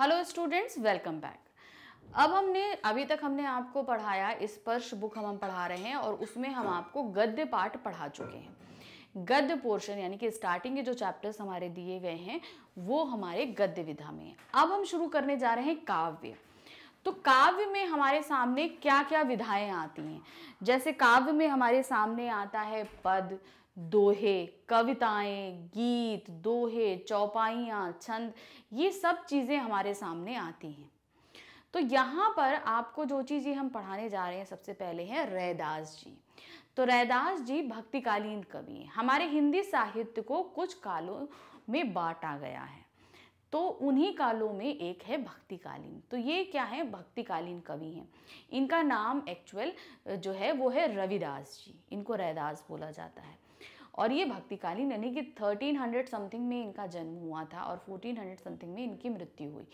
hello students welcome back अब हमने अभी तक हमने आपको पढ़ाया स्पर्श बुक हम हम पढ़ा रहे हैं और उसमें हम आपको गद्य पाठ पढ़ा चुके हैं गद्य पोर्शन यानी कि स्टार्टिंग के जो चैप्टर्स हमारे दिए गए हैं वो हमारे गद्य विधा में है अब हम शुरू करने जा रहे हैं काव्य तो काव्य में हमारे सामने क्या क्या विधाएं आती हैं जैसे काव्य में हमारे सामने आता है पद दोहे कविताएं गीत दोहे चौपाइयाँ छंद ये सब चीज़ें हमारे सामने आती हैं तो यहाँ पर आपको जो चीज़ हम पढ़ाने जा रहे हैं सबसे पहले हैं रैदास जी तो रैदास जी भक्तिकालीन कवि हैं हमारे हिंदी साहित्य को कुछ कालों में बांटा गया है तो उन्हीं कालों में एक है भक्तिकालीन तो ये क्या है भक्तिकालीन कवि हैं इनका नाम एक्चुअल जो है वो है रविदास जी इनको रैदास बोला जाता है और ये भक्तिकालीन यानी कि 1300 समथिंग में इनका जन्म हुआ था और 1400 समथिंग में इनकी मृत्यु हुई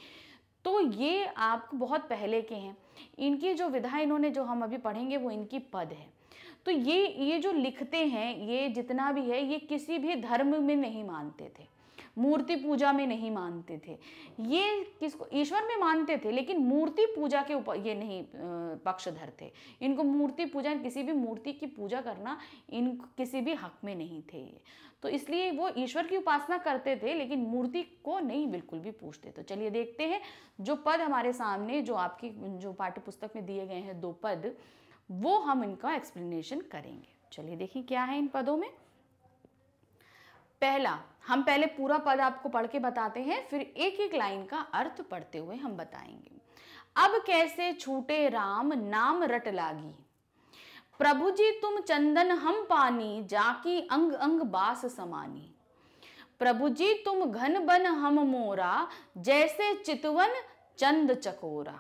तो ये आप बहुत पहले के हैं इनकी जो विधा इन्होंने जो हम अभी पढ़ेंगे वो इनकी पद है तो ये ये जो लिखते हैं ये जितना भी है ये किसी भी धर्म में नहीं मानते थे मूर्ति पूजा में नहीं मानते थे ये किसको ईश्वर में मानते थे लेकिन मूर्ति पूजा के ऊपर ये नहीं पक्षधर थे इनको मूर्ति पूजा किसी भी मूर्ति की पूजा करना इन किसी भी हक में नहीं थे ये तो इसलिए वो ईश्वर की उपासना करते थे लेकिन मूर्ति को नहीं बिल्कुल भी पूछते तो चलिए देखते हैं जो पद हमारे सामने जो आपकी जो पाठ्य पुस्तक में दिए गए हैं दो पद वो हम इनका एक्सप्लेनेशन करेंगे चलिए देखिए क्या है इन पदों में पहला हम पहले पूरा पद आपको पढ़ के बताते हैं फिर एक एक लाइन का अर्थ पढ़ते हुए हम बताएंगे अब कैसे छूटे राम नाम रट लागी प्रभु जी तुम चंदन हम पानी जाकी अंग अंग बास समानी प्रभु जी तुम घन बन हम मोरा जैसे चितवन चंद चकोरा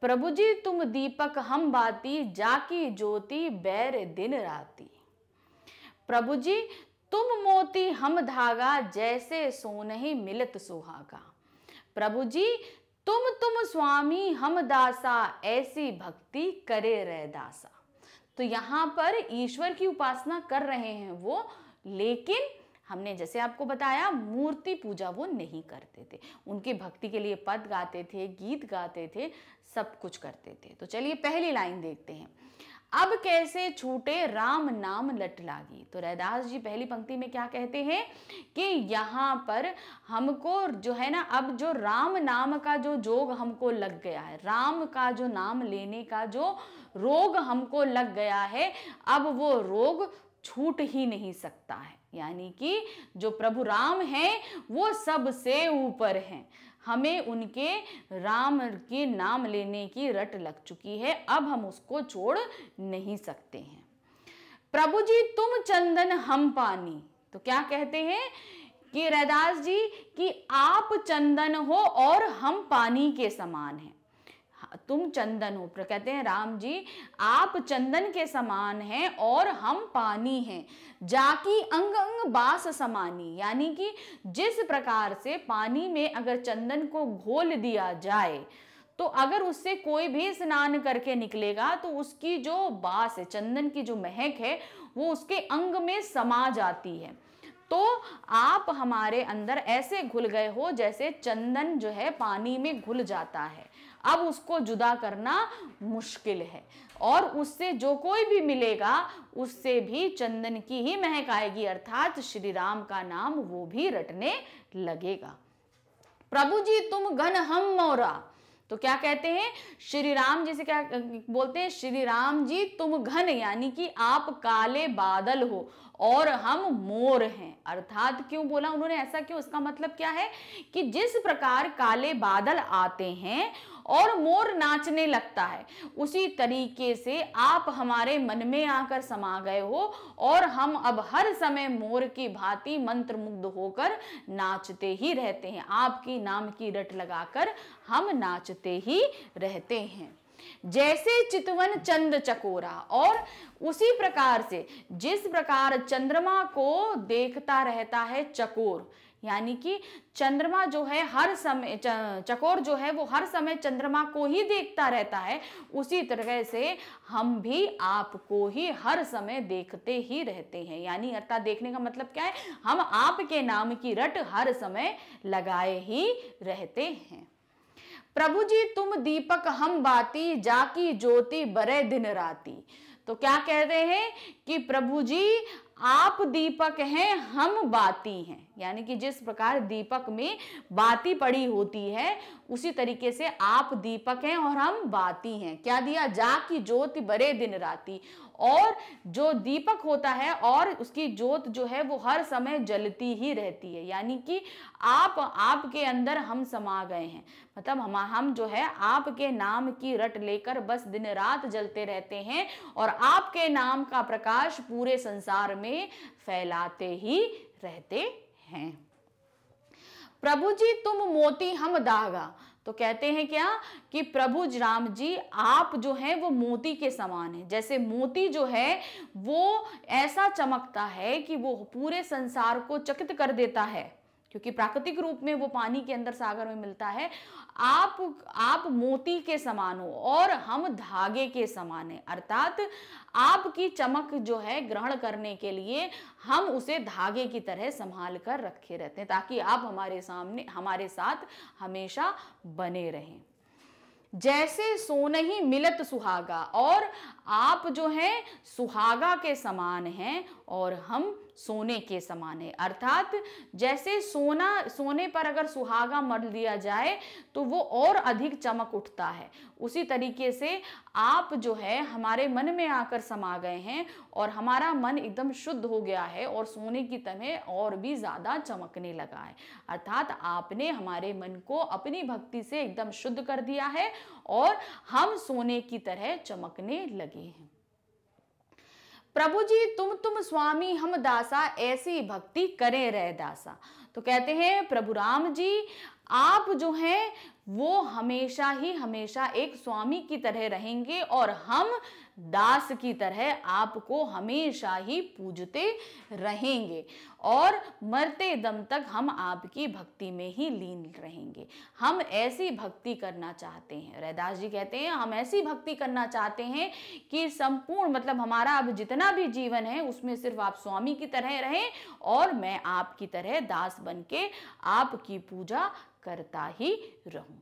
प्रभु जी तुम दीपक हम बाती जाकी ज्योति बैर दिन राती प्रभु जी तुम मोती हम धागा जैसे सोनहि मिलत सुहागा प्रभु जी तुम तुम स्वामी हम दासा ऐसी भक्ति करे रह दासा तो यहाँ पर ईश्वर की उपासना कर रहे हैं वो लेकिन हमने जैसे आपको बताया मूर्ति पूजा वो नहीं करते थे उनके भक्ति के लिए पद गाते थे गीत गाते थे सब कुछ करते थे तो चलिए पहली लाइन देखते हैं अब कैसे छूटे राम नाम लट लागी तो रैदास जी पहली पंक्ति में क्या कहते हैं कि यहाँ पर हमको जो है ना अब जो राम नाम का जो जोग हमको लग गया है राम का जो नाम लेने का जो रोग हमको लग गया है अब वो रोग छूट ही नहीं सकता है यानी कि जो प्रभु राम हैं वो सबसे ऊपर हैं हमें उनके राम के नाम लेने की रट लग चुकी है अब हम उसको छोड़ नहीं सकते हैं प्रभु जी तुम चंदन हम पानी तो क्या कहते हैं कि रैदास जी कि आप चंदन हो और हम पानी के समान हैं तुम चंदन हो कहते हैं राम जी आप चंदन के समान हैं और हम पानी हैं जाकी अंग अंग बास समानी यानी कि जिस प्रकार से पानी में अगर चंदन को घोल दिया जाए तो अगर उससे कोई भी स्नान करके निकलेगा तो उसकी जो बास है चंदन की जो महक है वो उसके अंग में समा जाती है तो आप हमारे अंदर ऐसे घुल गए हो जैसे चंदन जो है पानी में घुल जाता है अब उसको जुदा करना मुश्किल है और उससे जो कोई भी मिलेगा उससे भी चंदन की ही महक आएगी अर्थात श्री राम का नाम वो भी रटने लगेगा प्रभु जी तुम घन हम मोरा तो क्या कहते हैं श्री राम जी से क्या बोलते हैं श्री राम जी तुम घन यानी कि आप काले बादल हो और हम मोर हैं अर्थात क्यों बोला उन्होंने ऐसा क्यों उसका मतलब क्या है कि जिस प्रकार काले बादल आते हैं और मोर नाचने लगता है उसी तरीके से आप हमारे मन में आकर समा गए हो और हम अब हर समय मोर की भांति मुग्ध होकर नाचते ही रहते हैं आपकी नाम की रट लगाकर हम नाचते ही रहते हैं जैसे चितवन चंद चकोरा और उसी प्रकार से जिस प्रकार चंद्रमा को देखता रहता है चकोर यानी कि चंद्रमा जो है हर समय चकोर जो है वो हर समय चंद्रमा को ही देखता रहता है उसी तरह से हम भी आपको ही हर समय देखते ही रहते हैं यानी अर्थात देखने का मतलब क्या है हम आपके नाम की रट हर समय लगाए ही रहते हैं प्रभु जी तुम दीपक हम बाती जाकी ज्योति बरे दिन राती तो क्या कह रहे हैं कि प्रभु जी आप दीपक हैं हम बाती हैं यानी कि जिस प्रकार दीपक में बाती पड़ी होती है उसी तरीके से आप दीपक हैं और हम बाती हैं क्या दिया जा की ज्योति बरे दिन राती और जो दीपक होता है और उसकी जोत जो है वो हर समय जलती ही रहती है यानी कि आप आपके अंदर हम समा गए हैं मतलब हम हम जो है आपके नाम की रट लेकर बस दिन रात जलते रहते हैं और आपके नाम का प्रकाश पूरे संसार में फैलाते ही रहते हैं प्रभु जी तुम मोती हम दागा तो कहते हैं क्या कि प्रभु राम जी आप जो हैं वो मोती के समान हैं जैसे मोती जो है वो ऐसा चमकता है कि वो पूरे संसार को चकित कर देता है क्योंकि प्राकृतिक रूप में वो पानी के अंदर सागर में मिलता है आप आप मोती के समान हो और हम धागे के समान हैं अर्थात आपकी चमक जो है ग्रहण करने के लिए हम उसे धागे की तरह संभाल कर रखे रहते हैं ताकि आप हमारे सामने हमारे साथ हमेशा बने रहें जैसे ही मिलत सुहागा और आप जो हैं सुहागा के समान हैं और हम सोने के समान है अर्थात जैसे सोना सोने पर अगर सुहागा मर दिया जाए तो वो और अधिक चमक उठता है उसी तरीके से आप जो है हमारे मन में आकर समा गए हैं और हमारा मन एकदम शुद्ध हो गया है और सोने की तरह और भी ज़्यादा चमकने लगा है अर्थात आपने हमारे मन को अपनी भक्ति से एकदम शुद्ध कर दिया है और हम सोने की तरह चमकने लगे हैं प्रभु जी तुम तुम स्वामी हम दासा ऐसी भक्ति करें रह दासा तो कहते हैं प्रभु राम जी आप जो हैं वो हमेशा ही हमेशा एक स्वामी की तरह रहेंगे और हम दास की तरह आपको हमेशा ही पूजते रहेंगे और मरते दम तक हम आपकी भक्ति में ही लीन रहेंगे हम ऐसी भक्ति करना चाहते हैं रैदास जी कहते हैं हम ऐसी भक्ति करना चाहते हैं कि संपूर्ण मतलब हमारा अब जितना भी जीवन है उसमें सिर्फ आप स्वामी की तरह रहें और मैं आपकी तरह दास बन के आपकी पूजा करता ही रहूं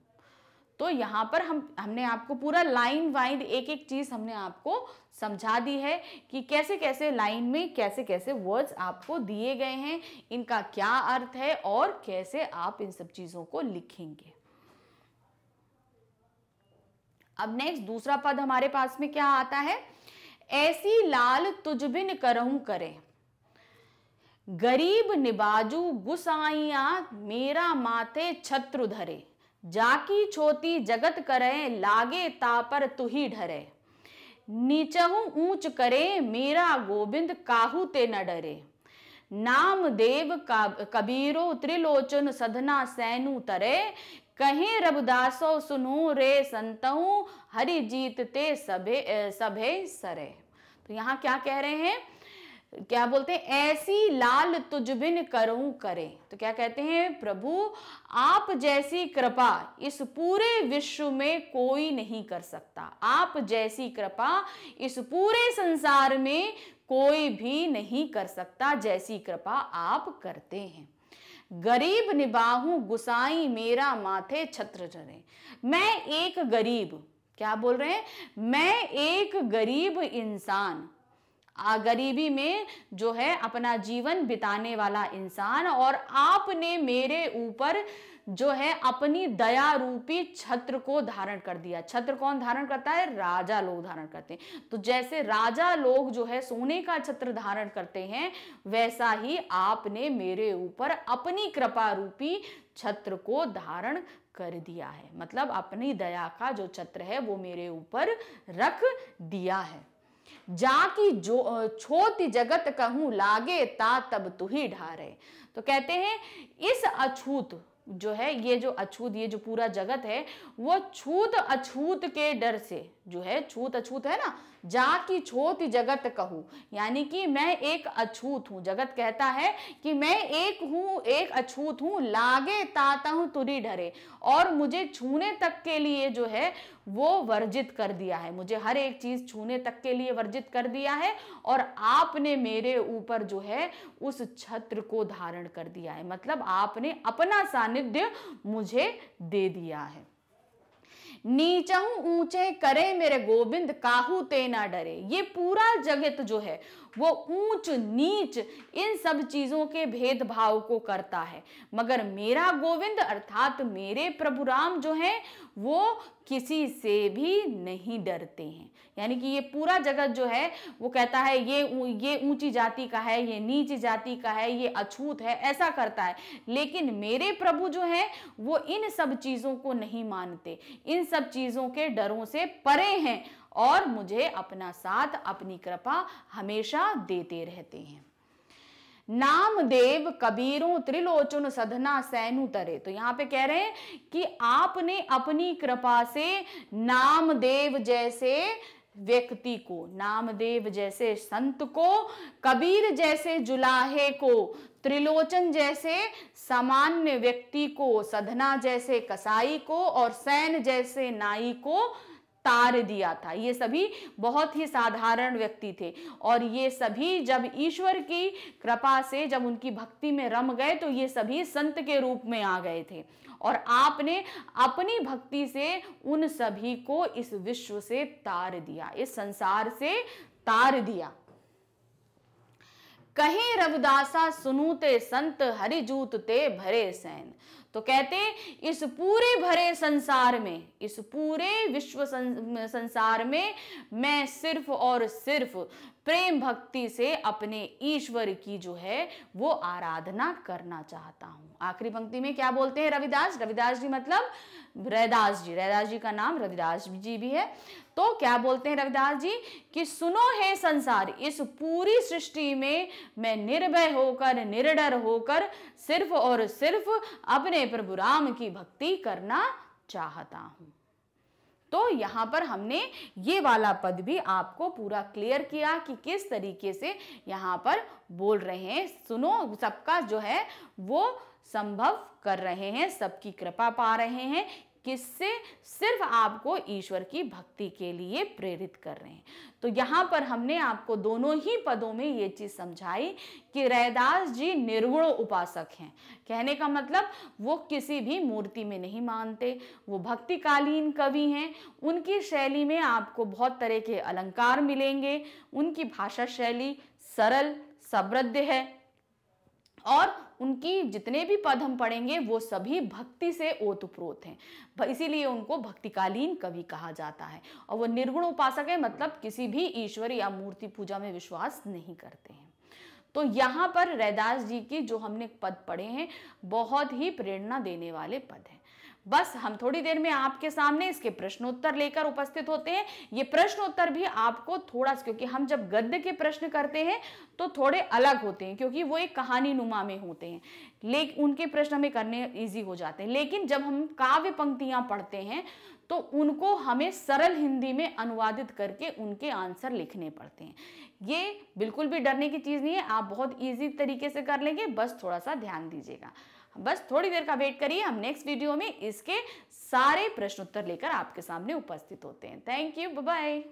तो यहाँ पर हम हमने आपको पूरा लाइन वाइज एक एक चीज़ हमने आपको समझा दी है कि कैसे कैसे लाइन में कैसे कैसे वर्ड्स आपको दिए गए हैं इनका क्या अर्थ है और कैसे आप इन सब चीज़ों को लिखेंगे अब नेक्स्ट दूसरा पद हमारे पास में क्या आता है ऐसी लाल तुझबिन करूं करे गरीब निबाजू गुसाइया मेरा माथे छत्रु धरे जाकी छोती जगत करें लागे तापर तुही ढरे नीचहू ऊंच करे मेरा गोविंद काहू ते न डरे नाम देव का कबीरो त्रिलोचन सधना सैनु तरे कहे रबदासो सुनु रे संतऊ हरि ते सभे सभे सरे तो यहाँ क्या कह रहे हैं क्या बोलते हैं ऐसी लाल तुझ करूं करें तो क्या कहते हैं प्रभु आप जैसी कृपा इस पूरे विश्व में कोई नहीं कर सकता आप जैसी कृपा इस पूरे संसार में कोई भी नहीं कर सकता जैसी कृपा आप करते हैं गरीब निबाहू गुसाई मेरा माथे छत्र चरे मैं एक गरीब क्या बोल रहे हैं मैं एक गरीब इंसान गरीबी में जो है अपना जीवन बिताने वाला इंसान और आपने मेरे ऊपर जो है अपनी दया रूपी छत्र को धारण कर दिया छत्र कौन धारण करता है राजा लोग धारण करते हैं तो जैसे राजा लोग जो है सोने का छत्र धारण करते हैं वैसा ही आपने मेरे ऊपर अपनी कृपा रूपी छत्र को धारण कर दिया है मतलब अपनी दया का जो छत्र है वो मेरे ऊपर रख दिया है जाकी जो छोत जगत कहूं लागे ता तब तु ही ढारे तो कहते हैं इस अछूत जो है ये जो अछूत ये जो पूरा जगत है वो छूत अछूत के डर से जो है छूत अछूत है ना जा की छोत जगत कहू यानी कि मैं एक अछूत हूँ जगत कहता है कि मैं एक हूँ एक अछूत हूँ लागे ताता हूँ तुरी ढरे और मुझे छूने तक के लिए जो है वो वर्जित कर दिया है मुझे हर एक चीज़ छूने तक के लिए वर्जित कर दिया है और आपने मेरे ऊपर जो है उस छत्र को धारण कर दिया है मतलब आपने अपना सानिध्य मुझे दे दिया है नीचहू ऊंचे करे मेरे गोविंद काहू ते ना डरे ये पूरा जगत जो है वो ऊंच नीच इन सब चीज़ों के भेदभाव को करता है मगर मेरा गोविंद अर्थात मेरे प्रभु राम जो हैं वो किसी से भी नहीं डरते हैं यानी कि ये पूरा जगत जो है वो कहता है ये ये ऊंची जाति का है ये नीच जाति का है ये अछूत है ऐसा करता है लेकिन मेरे प्रभु जो हैं वो इन सब चीज़ों को नहीं मानते इन सब चीज़ों के डरों से परे हैं और मुझे अपना साथ अपनी कृपा हमेशा देते रहते हैं नाम देव कबीरों त्रिलोचन सधना सैनु तरे तो यहाँ पे कह रहे हैं कि आपने अपनी कृपा से नामदेव जैसे व्यक्ति को नामदेव जैसे संत को कबीर जैसे जुलाहे को त्रिलोचन जैसे सामान्य व्यक्ति को सधना जैसे कसाई को और सैन जैसे नाई को तार दिया था ये सभी बहुत ही साधारण व्यक्ति थे और ये सभी जब ईश्वर की कृपा से जब उनकी भक्ति में रम गए तो ये सभी संत के रूप में आ गए थे और आपने अपनी भक्ति से उन सभी को इस विश्व से तार दिया इस संसार से तार दिया कहीं रविदासा सुनूते संत हरिजूत ते भरे सैन तो कहते इस पूरे भरे संसार में इस पूरे विश्व संसार में मैं सिर्फ और सिर्फ प्रेम भक्ति से अपने ईश्वर की जो है वो आराधना करना चाहता हूँ आखिरी पंक्ति में क्या बोलते हैं रविदास रविदास जी मतलब रैदास जी रैदास जी का नाम रविदास जी भी है तो क्या बोलते हैं रविदास जी कि सुनो हे संसार इस पूरी सृष्टि में मैं निर्भय होकर निर्डर होकर सिर्फ और सिर्फ अपने प्रभु राम की भक्ति करना चाहता हूँ तो यहाँ पर हमने ये वाला पद भी आपको पूरा क्लियर किया कि किस तरीके से यहाँ पर बोल रहे हैं सुनो सबका जो है वो संभव कर रहे हैं सबकी कृपा पा रहे हैं किससे सिर्फ आपको ईश्वर की भक्ति के लिए प्रेरित कर रहे हैं तो यहाँ पर हमने आपको दोनों ही पदों में ये चीज़ समझाई कि रैदास जी निर्गुण उपासक हैं कहने का मतलब वो किसी भी मूर्ति में नहीं मानते वो भक्तिकालीन कवि हैं उनकी शैली में आपको बहुत तरह के अलंकार मिलेंगे उनकी भाषा शैली सरल समृद्ध है और उनकी जितने भी पद हम पढ़ेंगे वो सभी भक्ति से ओतप्रोत हैं इसीलिए उनको भक्तिकालीन कवि कहा जाता है और वो निर्गुण उपासक है मतलब किसी भी ईश्वर या मूर्ति पूजा में विश्वास नहीं करते हैं तो यहाँ पर रैदास जी की जो हमने पद पढ़े हैं बहुत ही प्रेरणा देने वाले पद हैं बस हम थोड़ी देर में आपके सामने इसके प्रश्नोत्तर लेकर उपस्थित होते हैं ये प्रश्नोत्तर भी आपको थोड़ा क्योंकि हम जब गद्य के प्रश्न करते हैं तो थोड़े अलग होते हैं क्योंकि वो एक कहानी नुमा में होते हैं लेकिन उनके प्रश्न हमें करने इजी हो जाते हैं लेकिन जब हम काव्य पंक्तियां पढ़ते हैं तो उनको हमें सरल हिंदी में अनुवादित करके उनके आंसर लिखने पड़ते हैं ये बिल्कुल भी डरने की चीज़ नहीं है आप बहुत ईजी तरीके से कर लेंगे बस थोड़ा सा ध्यान दीजिएगा बस थोड़ी देर का वेट करिए हम नेक्स्ट वीडियो में इसके सारे प्रश्न उत्तर लेकर आपके सामने उपस्थित होते हैं थैंक यू बाय